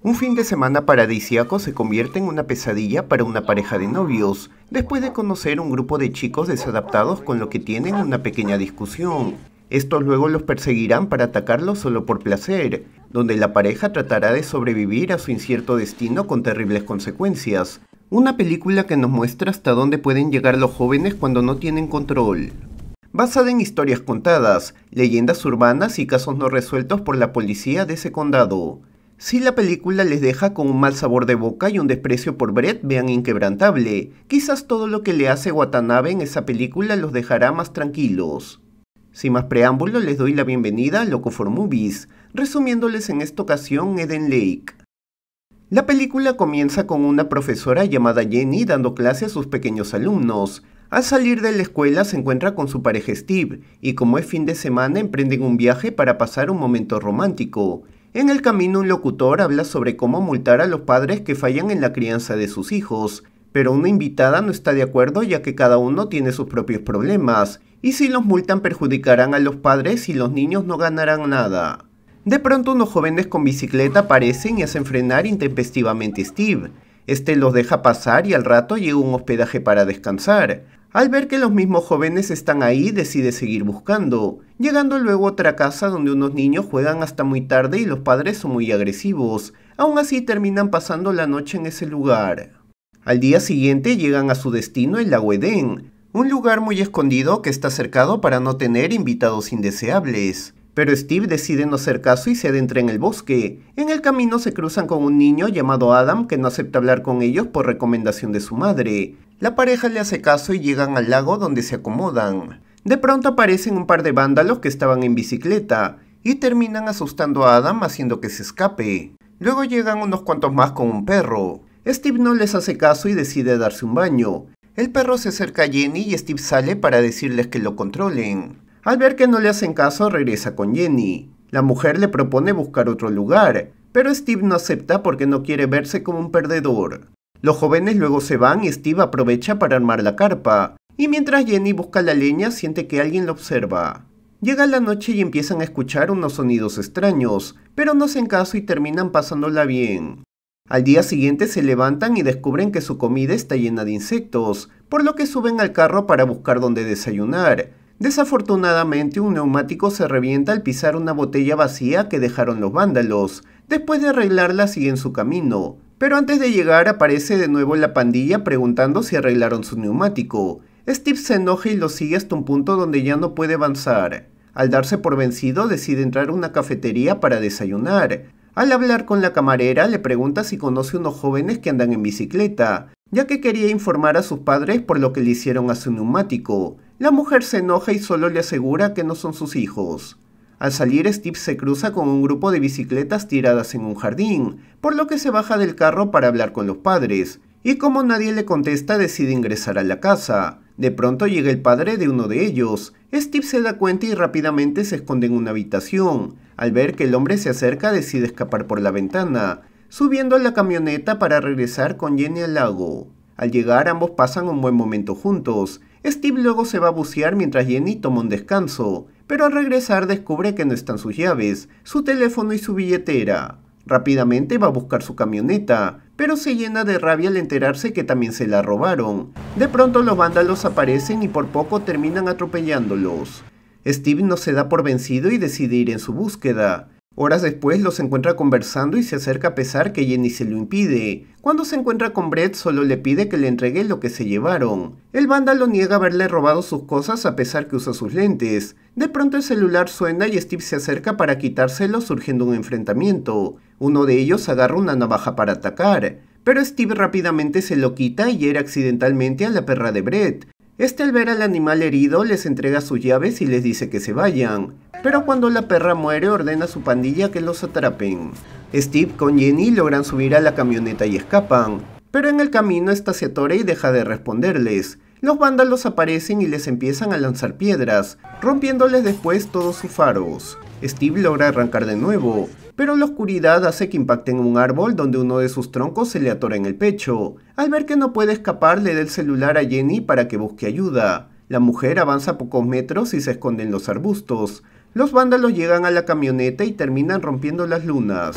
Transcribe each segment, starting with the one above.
Un fin de semana paradisiaco se convierte en una pesadilla para una pareja de novios, después de conocer un grupo de chicos desadaptados con lo que tienen una pequeña discusión. Estos luego los perseguirán para atacarlos solo por placer, donde la pareja tratará de sobrevivir a su incierto destino con terribles consecuencias. Una película que nos muestra hasta dónde pueden llegar los jóvenes cuando no tienen control. Basada en historias contadas, leyendas urbanas y casos no resueltos por la policía de ese condado. Si la película les deja con un mal sabor de boca y un desprecio por Brett, vean Inquebrantable. Quizás todo lo que le hace Watanabe en esa película los dejará más tranquilos. Sin más preámbulo, les doy la bienvenida a Loco for Movies, resumiéndoles en esta ocasión Eden Lake. La película comienza con una profesora llamada Jenny dando clase a sus pequeños alumnos. Al salir de la escuela se encuentra con su pareja Steve, y como es fin de semana emprenden un viaje para pasar un momento romántico. En el camino un locutor habla sobre cómo multar a los padres que fallan en la crianza de sus hijos, pero una invitada no está de acuerdo ya que cada uno tiene sus propios problemas, y si los multan perjudicarán a los padres y los niños no ganarán nada. De pronto unos jóvenes con bicicleta aparecen y hacen frenar intempestivamente a Steve. Este los deja pasar y al rato llega un hospedaje para descansar. Al ver que los mismos jóvenes están ahí, decide seguir buscando, llegando luego a otra casa donde unos niños juegan hasta muy tarde y los padres son muy agresivos. Aún así terminan pasando la noche en ese lugar. Al día siguiente llegan a su destino el lago Edén, un lugar muy escondido que está cercado para no tener invitados indeseables. Pero Steve decide no hacer caso y se adentra en el bosque. En el camino se cruzan con un niño llamado Adam que no acepta hablar con ellos por recomendación de su madre. La pareja le hace caso y llegan al lago donde se acomodan. De pronto aparecen un par de vándalos que estaban en bicicleta y terminan asustando a Adam haciendo que se escape. Luego llegan unos cuantos más con un perro. Steve no les hace caso y decide darse un baño. El perro se acerca a Jenny y Steve sale para decirles que lo controlen. Al ver que no le hacen caso, regresa con Jenny. La mujer le propone buscar otro lugar, pero Steve no acepta porque no quiere verse como un perdedor. Los jóvenes luego se van y Steve aprovecha para armar la carpa, y mientras Jenny busca la leña siente que alguien la observa. Llega la noche y empiezan a escuchar unos sonidos extraños, pero no hacen caso y terminan pasándola bien. Al día siguiente se levantan y descubren que su comida está llena de insectos, por lo que suben al carro para buscar donde desayunar. Desafortunadamente un neumático se revienta al pisar una botella vacía que dejaron los vándalos. Después de arreglarla siguen su camino, pero antes de llegar aparece de nuevo la pandilla preguntando si arreglaron su neumático. Steve se enoja y lo sigue hasta un punto donde ya no puede avanzar. Al darse por vencido decide entrar a una cafetería para desayunar. Al hablar con la camarera le pregunta si conoce unos jóvenes que andan en bicicleta, ya que quería informar a sus padres por lo que le hicieron a su neumático. La mujer se enoja y solo le asegura que no son sus hijos. Al salir, Steve se cruza con un grupo de bicicletas tiradas en un jardín, por lo que se baja del carro para hablar con los padres, y como nadie le contesta decide ingresar a la casa. De pronto llega el padre de uno de ellos. Steve se da cuenta y rápidamente se esconde en una habitación. Al ver que el hombre se acerca decide escapar por la ventana, subiendo a la camioneta para regresar con Jenny al lago. Al llegar ambos pasan un buen momento juntos. Steve luego se va a bucear mientras Jenny toma un descanso pero al regresar descubre que no están sus llaves, su teléfono y su billetera. Rápidamente va a buscar su camioneta, pero se llena de rabia al enterarse que también se la robaron. De pronto los vándalos aparecen y por poco terminan atropellándolos. Steve no se da por vencido y decide ir en su búsqueda. Horas después los encuentra conversando y se acerca a pesar que Jenny se lo impide. Cuando se encuentra con Brett solo le pide que le entregue lo que se llevaron. El vándalo niega haberle robado sus cosas a pesar que usa sus lentes. De pronto el celular suena y Steve se acerca para quitárselo surgiendo un enfrentamiento. Uno de ellos agarra una navaja para atacar, pero Steve rápidamente se lo quita y era accidentalmente a la perra de Brett. Este al ver al animal herido les entrega sus llaves y les dice que se vayan, pero cuando la perra muere ordena a su pandilla que los atrapen. Steve con Jenny logran subir a la camioneta y escapan, pero en el camino esta se atora y deja de responderles. Los vándalos aparecen y les empiezan a lanzar piedras, rompiéndoles después todos sus faros. Steve logra arrancar de nuevo, pero la oscuridad hace que impacte en un árbol donde uno de sus troncos se le atora en el pecho. Al ver que no puede escapar, le da el celular a Jenny para que busque ayuda. La mujer avanza pocos metros y se esconde en los arbustos. Los vándalos llegan a la camioneta y terminan rompiendo las lunas.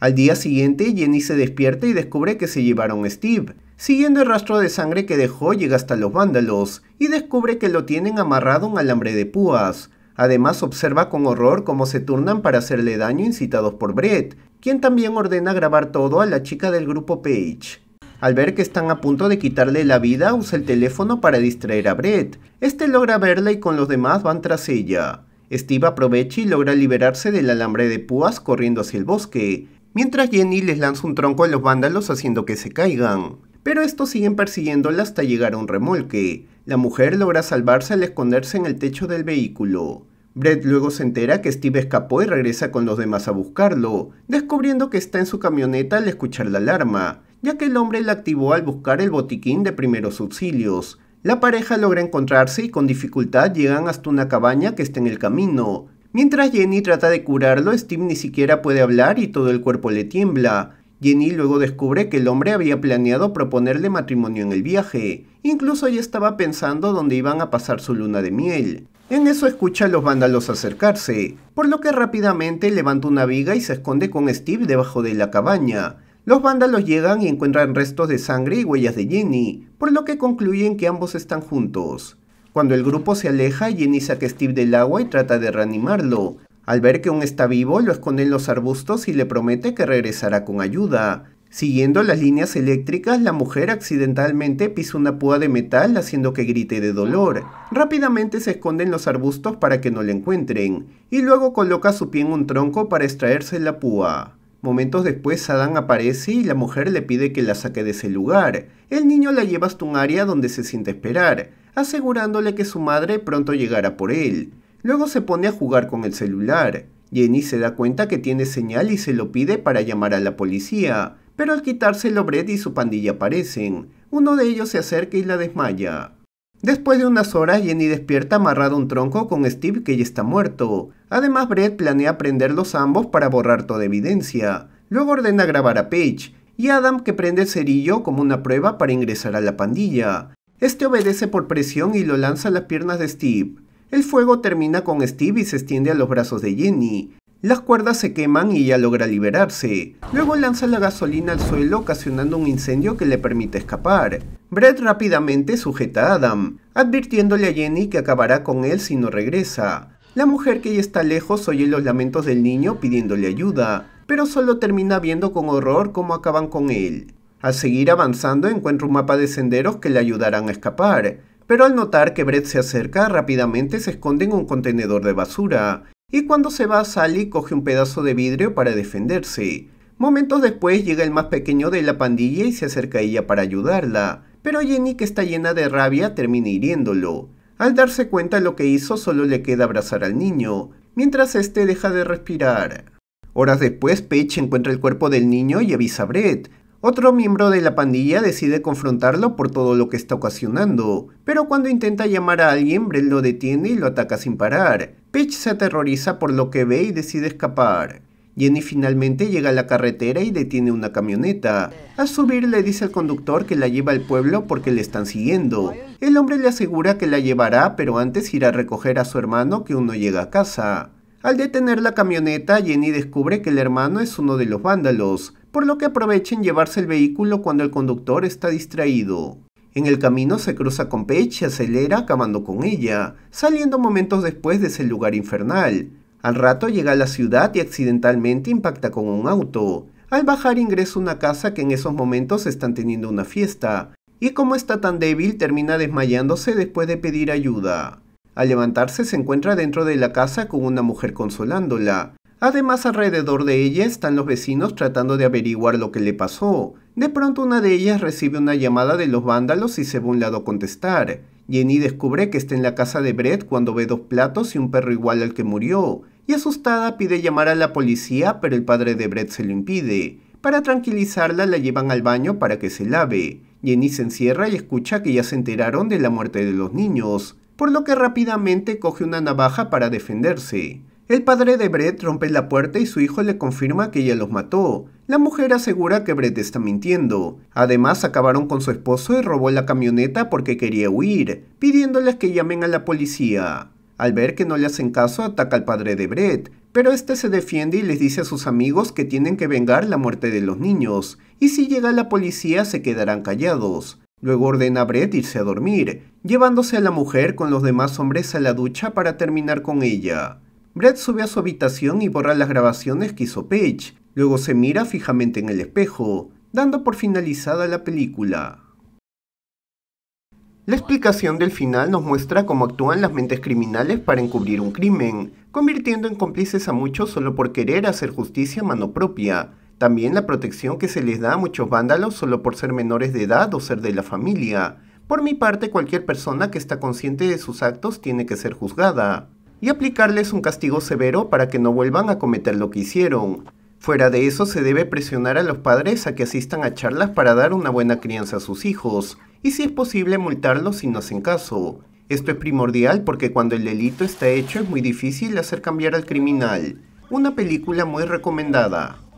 Al día siguiente, Jenny se despierta y descubre que se llevaron a Steve. Siguiendo el rastro de sangre que dejó, llega hasta los vándalos y descubre que lo tienen amarrado a un alambre de púas. Además observa con horror cómo se turnan para hacerle daño incitados por Brett, quien también ordena grabar todo a la chica del grupo Page. Al ver que están a punto de quitarle la vida, usa el teléfono para distraer a Brett. Este logra verla y con los demás van tras ella. Steve aprovecha y logra liberarse del alambre de púas corriendo hacia el bosque, mientras Jenny les lanza un tronco a los vándalos haciendo que se caigan. Pero estos siguen persiguiéndola hasta llegar a un remolque. La mujer logra salvarse al esconderse en el techo del vehículo. Brett luego se entera que Steve escapó y regresa con los demás a buscarlo, descubriendo que está en su camioneta al escuchar la alarma, ya que el hombre la activó al buscar el botiquín de primeros auxilios. La pareja logra encontrarse y con dificultad llegan hasta una cabaña que está en el camino. Mientras Jenny trata de curarlo, Steve ni siquiera puede hablar y todo el cuerpo le tiembla. Jenny luego descubre que el hombre había planeado proponerle matrimonio en el viaje, incluso ya estaba pensando dónde iban a pasar su luna de miel. En eso escucha a los vándalos acercarse, por lo que rápidamente levanta una viga y se esconde con Steve debajo de la cabaña. Los vándalos llegan y encuentran restos de sangre y huellas de Jenny, por lo que concluyen que ambos están juntos. Cuando el grupo se aleja, Jenny saca a Steve del agua y trata de reanimarlo. Al ver que aún está vivo, lo esconde en los arbustos y le promete que regresará con ayuda. Siguiendo las líneas eléctricas, la mujer accidentalmente pisa una púa de metal haciendo que grite de dolor. Rápidamente se esconde en los arbustos para que no la encuentren, y luego coloca su pie en un tronco para extraerse la púa. Momentos después, Adam aparece y la mujer le pide que la saque de ese lugar. El niño la lleva hasta un área donde se siente esperar, asegurándole que su madre pronto llegará por él. Luego se pone a jugar con el celular. Jenny se da cuenta que tiene señal y se lo pide para llamar a la policía pero al quitárselo Brett y su pandilla aparecen. Uno de ellos se acerca y la desmaya. Después de unas horas, Jenny despierta amarrado a un tronco con Steve que ya está muerto. Además, Brett planea prenderlos ambos para borrar toda evidencia. Luego ordena grabar a Paige y Adam que prende el cerillo como una prueba para ingresar a la pandilla. Este obedece por presión y lo lanza a las piernas de Steve. El fuego termina con Steve y se extiende a los brazos de Jenny. Las cuerdas se queman y ella logra liberarse. Luego lanza la gasolina al suelo ocasionando un incendio que le permite escapar. Brett rápidamente sujeta a Adam, advirtiéndole a Jenny que acabará con él si no regresa. La mujer que ya está lejos oye los lamentos del niño pidiéndole ayuda, pero solo termina viendo con horror cómo acaban con él. Al seguir avanzando encuentra un mapa de senderos que le ayudarán a escapar, pero al notar que Brett se acerca rápidamente se esconde en un contenedor de basura, y cuando se va Sally coge un pedazo de vidrio para defenderse. Momentos después llega el más pequeño de la pandilla y se acerca a ella para ayudarla, pero Jenny que está llena de rabia termina hiriéndolo. Al darse cuenta de lo que hizo solo le queda abrazar al niño, mientras este deja de respirar. Horas después Paige encuentra el cuerpo del niño y avisa a Brett. Otro miembro de la pandilla decide confrontarlo por todo lo que está ocasionando, pero cuando intenta llamar a alguien Brett lo detiene y lo ataca sin parar. Peach se aterroriza por lo que ve y decide escapar. Jenny finalmente llega a la carretera y detiene una camioneta. Al subir le dice al conductor que la lleva al pueblo porque le están siguiendo. El hombre le asegura que la llevará pero antes irá a recoger a su hermano que uno llega a casa. Al detener la camioneta, Jenny descubre que el hermano es uno de los vándalos, por lo que aprovechen llevarse el vehículo cuando el conductor está distraído. En el camino se cruza con Peche, y acelera acabando con ella, saliendo momentos después de ese lugar infernal. Al rato llega a la ciudad y accidentalmente impacta con un auto. Al bajar ingresa a una casa que en esos momentos están teniendo una fiesta, y como está tan débil termina desmayándose después de pedir ayuda. Al levantarse se encuentra dentro de la casa con una mujer consolándola. Además alrededor de ella están los vecinos tratando de averiguar lo que le pasó, de pronto una de ellas recibe una llamada de los vándalos y se va a un lado contestar. Jenny descubre que está en la casa de Brett cuando ve dos platos y un perro igual al que murió, y asustada pide llamar a la policía, pero el padre de Brett se lo impide. Para tranquilizarla la llevan al baño para que se lave. Jenny se encierra y escucha que ya se enteraron de la muerte de los niños, por lo que rápidamente coge una navaja para defenderse. El padre de Brett rompe la puerta y su hijo le confirma que ella los mató. La mujer asegura que Brett está mintiendo. Además, acabaron con su esposo y robó la camioneta porque quería huir, pidiéndoles que llamen a la policía. Al ver que no le hacen caso, ataca al padre de Brett, pero este se defiende y les dice a sus amigos que tienen que vengar la muerte de los niños, y si llega la policía se quedarán callados. Luego ordena a Brett irse a dormir, llevándose a la mujer con los demás hombres a la ducha para terminar con ella. Brad sube a su habitación y borra las grabaciones que hizo Page. Luego se mira fijamente en el espejo, dando por finalizada la película. La explicación del final nos muestra cómo actúan las mentes criminales para encubrir un crimen, convirtiendo en cómplices a muchos solo por querer hacer justicia a mano propia. También la protección que se les da a muchos vándalos solo por ser menores de edad o ser de la familia. Por mi parte, cualquier persona que está consciente de sus actos tiene que ser juzgada y aplicarles un castigo severo para que no vuelvan a cometer lo que hicieron. Fuera de eso, se debe presionar a los padres a que asistan a charlas para dar una buena crianza a sus hijos, y si es posible multarlos si no hacen caso. Esto es primordial porque cuando el delito está hecho es muy difícil hacer cambiar al criminal. Una película muy recomendada.